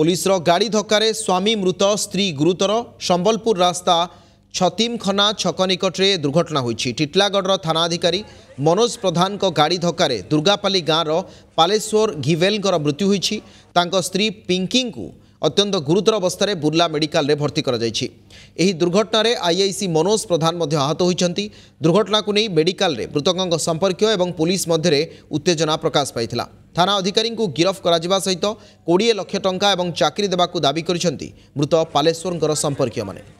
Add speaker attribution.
Speaker 1: পুলিশর গাড়ি ধক্কার স্বামী মৃত স্ত্রী গুরুতর সম্বলপুর রাস্তা ছতিমখনা ছক নিকটে দুর্ঘটনা হয়েছে টিটলাগড়র থানাধিকারী মনোজ প্রধান গাড়ি ধক্কার দুর্গাপালি গাঁর পালেশ্বর ঘিভেলঙ্কর মৃত্যু হয়েছে তাঙ্ক স্ত্রী পিঙ্কিঙ্কু অত্যন্ত গুরুতর অবস্থায় বুর্লা মেডিকালে ভর্তি করা যাইছি এই দুর্ঘটনায় আইআইসি মনোজ প্রধান মধ্য আহত হয়েছেন দুর্ঘটনাকে নিয়ে মেডিকালে মৃতকঙ্ক সম্পর্কীয় এবং পুলিশ মধ্যে উত্তেজনা প্রকাশ পাইছিলা থানা অধিকারীকে গিরফ করা সহ কোড়িয়ে লক্ষ টঙ্কা এবং চাকরি দেওয়া দাবি করেছেন মৃত পালেশ্বর সম্পর্কীয় মানে